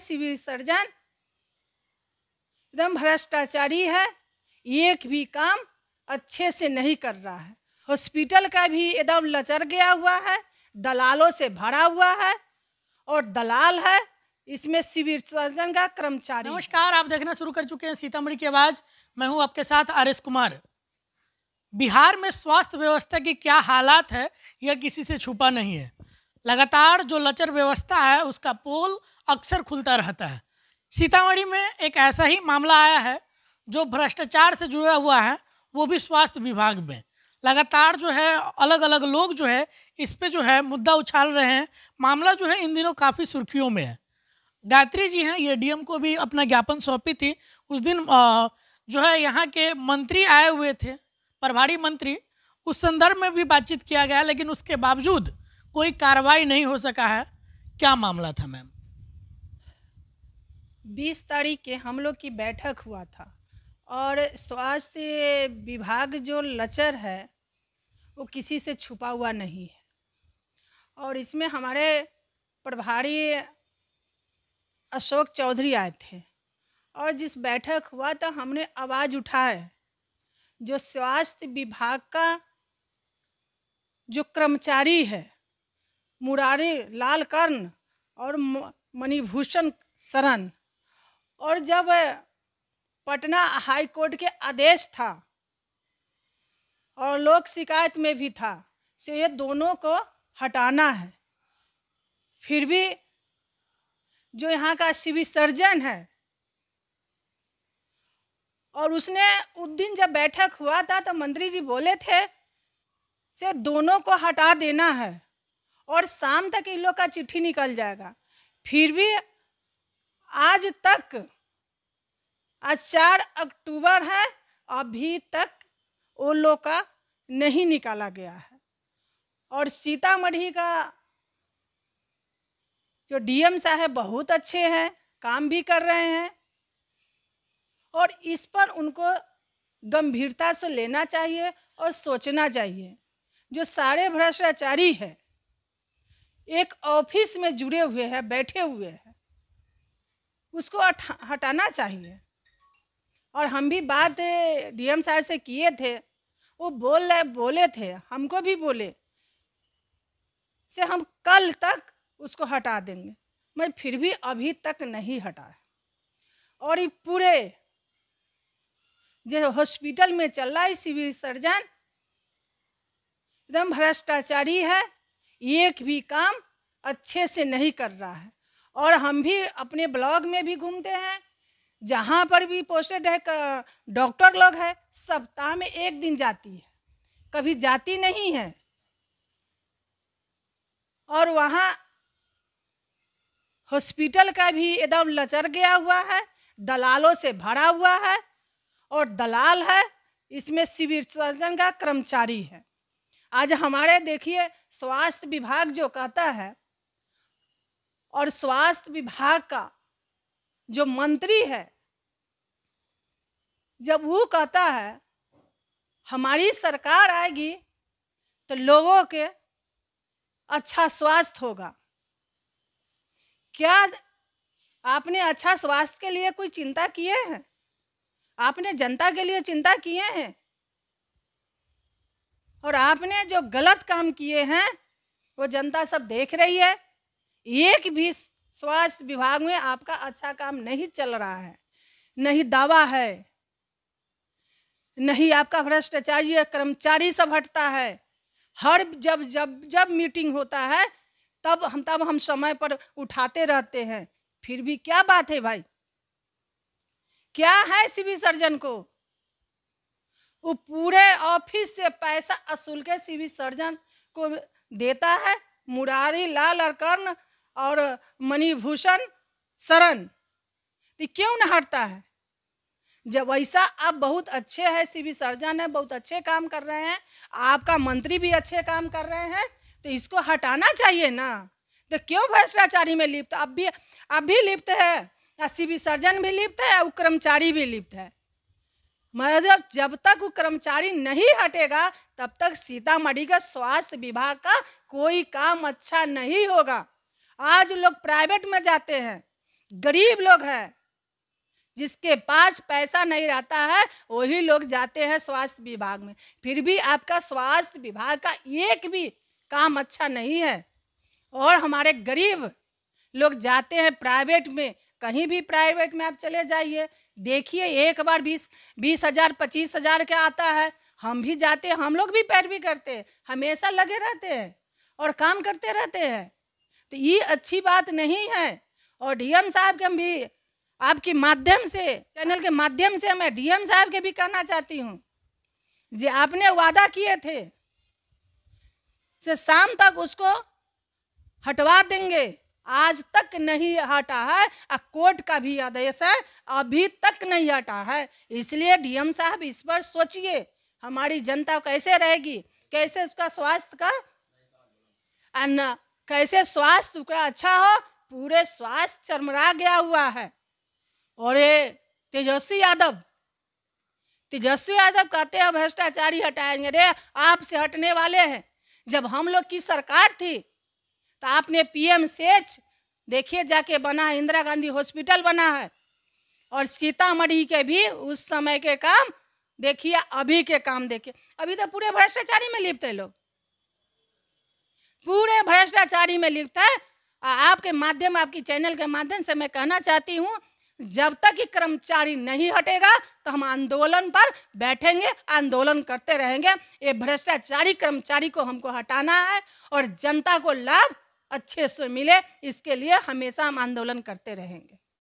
civil surgeon एकदम भ्रष्टाचारी है एक भी काम अच्छे से नहीं कर रहा है हॉस्पिटल का भी एकदम लचर गया हुआ है दलालों से भरा हुआ है और दलाल है इसमें सिविल सर्जन का कर्मचारी नमस्कार आप देखना शुरू कर चुके हैं सीतामढ़ी की आवाज़ मैं हूं आपके साथ आर एस कुमार बिहार में स्वास्थ्य व्यवस्था की क्या हालात है यह किसी से छुपा नहीं है लगातार जो लचर व्यवस्था है उसका पोल अक्सर खुलता रहता है सीतामढ़ी में एक ऐसा ही मामला आया है जो भ्रष्टाचार से जुड़ा हुआ है वो भी स्वास्थ्य विभाग में लगातार जो है अलग अलग लोग जो है इस पर जो है मुद्दा उछाल रहे हैं मामला जो है इन दिनों काफ़ी सुर्खियों में है गायत्री जी हैं ये डीएम को भी अपना ज्ञापन सौंपी थी उस दिन जो है यहाँ के मंत्री आए हुए थे प्रभारी मंत्री उस संदर्भ में भी बातचीत किया गया लेकिन उसके बावजूद कोई कार्रवाई नहीं हो सका है क्या मामला था मैम बीस तारीख के हम लोग की बैठक हुआ था और स्वास्थ्य विभाग जो लचर है वो किसी से छुपा हुआ नहीं है और इसमें हमारे प्रभारी अशोक चौधरी आए थे और जिस बैठक हुआ तो हमने आवाज़ उठाए जो स्वास्थ्य विभाग का जो कर्मचारी है मुरारी लाल कर्ण और मणिभूषण शरण और जब पटना हाई कोर्ट के आदेश था और लोक शिकायत में भी था से ये दोनों को हटाना है फिर भी जो यहाँ का सिविल सर्जन है और उसने उस दिन जब बैठक हुआ था तो मंत्री जी बोले थे से दोनों को हटा देना है और शाम तक इन लोग का चिट्ठी निकल जाएगा फिर भी आज तक आज चार अक्टूबर है अभी तक वो लोग का नहीं निकाला गया है और सीतामढ़ी का जो डीएम साहब बहुत अच्छे हैं काम भी कर रहे हैं और इस पर उनको गंभीरता से लेना चाहिए और सोचना चाहिए जो सारे भ्रष्टाचारी है एक ऑफिस में जुड़े हुए हैं बैठे हुए हैं उसको हटाना चाहिए और हम भी बात डीएम साहब से किए थे वो बोल रहे बोले थे हमको भी बोले से हम कल तक उसको हटा देंगे मैं फिर भी अभी तक नहीं हटा है और ये पूरे जो हॉस्पिटल में चल रहा है सिविल सर्जन एकदम भ्रष्टाचारी है एक भी काम अच्छे से नहीं कर रहा है और हम भी अपने ब्लॉग में भी घूमते हैं जहाँ पर भी पोस्टेड है डॉक्टर लोग है सप्ताह में एक दिन जाती है कभी जाती नहीं है और वहाँ हॉस्पिटल का भी एकदम लचर गया हुआ है दलालों से भरा हुआ है और दलाल है इसमें सिविल सर्जन का कर्मचारी है आज हमारे देखिए स्वास्थ्य विभाग जो कहता है और स्वास्थ्य विभाग का जो मंत्री है जब वो कहता है हमारी सरकार आएगी तो लोगों के अच्छा स्वास्थ्य होगा क्या आपने अच्छा स्वास्थ्य के लिए कोई चिंता किए हैं आपने जनता के लिए चिंता किए हैं और आपने जो गलत काम किए हैं वो जनता सब देख रही है एक भी स्वास्थ्य विभाग में आपका अच्छा काम नहीं चल रहा है नहीं दावा है नहीं आपका भ्रष्टाचारी कर्मचारी सब हटता है हर जब जब जब मीटिंग होता है तब हम तब हम समय पर उठाते रहते हैं फिर भी क्या बात है भाई क्या है सिविल सर्जन को वो पूरे ऑफिस से पैसा असूल के सिविल सर्जन को देता है मुरारी लाल और कर्ण और मणिभूषण शरण तो क्यों न हटता है जब ऐसा आप बहुत अच्छे हैं सिविल सर्जन है बहुत अच्छे काम कर रहे हैं आपका मंत्री भी अच्छे काम कर रहे हैं तो इसको हटाना चाहिए ना तो क्यों भ्रष्टाचारी में लिप्त अब भी अब भी लिप्त है सिविल सर्जन भी लिप्त है और कर्मचारी भी लिप्त है मतलब जब तक वो कर्मचारी नहीं हटेगा तब तक सीतामढ़ी का स्वास्थ्य विभाग का कोई काम अच्छा नहीं होगा आज लोग प्राइवेट में जाते हैं गरीब लोग हैं जिसके पास पैसा नहीं रहता है वही लोग जाते हैं स्वास्थ्य विभाग में फिर भी आपका स्वास्थ्य विभाग का एक भी काम अच्छा नहीं है और हमारे गरीब लोग जाते हैं प्राइवेट में कहीं भी प्राइवेट में आप चले जाइए देखिए एक बार बीस बीस हज़ार पच्चीस हज़ार के आता है हम भी जाते हैं हम लोग भी पैरवी करते हैं हमेशा लगे रहते हैं और काम करते रहते हैं तो ये अच्छी बात नहीं है और डीएम साहब के हम भी आपके माध्यम से चैनल के माध्यम से मैं डीएम साहब के भी कहना चाहती हूँ जे आपने वादा किए थे से शाम तक उसको हटवा देंगे आज तक नहीं हटा है और कोर्ट का भी आदेश है अभी तक नहीं हटा है इसलिए डीएम साहब इस पर सोचिए हमारी जनता कैसे रहेगी कैसे उसका स्वास्थ्य का अन्ना कैसे स्वास्थ्य उसका अच्छा हो पूरे स्वास्थ्य चरमरा गया हुआ है और ये तेजस्वी यादव तेजस्वी यादव कहते हैं भ्रष्टाचारी हटाएंगे रे आपसे हटने वाले हैं जब हम लोग की सरकार थी तो आपने पीएम सेच देखिए जाके बना है इंदिरा गांधी हॉस्पिटल बना है और सीतामढ़ी के भी उस समय के काम देखिए अभी के काम देखिए अभी तो पूरे भ्रष्टाचारी में लिप्त है लोग पूरे भ्रष्टाचारी में लिप्त है आपके माध्यम आपकी चैनल के माध्यम से मैं कहना चाहती हूँ जब तक ये कर्मचारी नहीं हटेगा तो हम आंदोलन पर बैठेंगे आंदोलन करते रहेंगे ये भ्रष्टाचारी कर्मचारी को हमको हटाना है और जनता को लाभ अच्छे से मिले इसके लिए हमेशा हम आंदोलन करते रहेंगे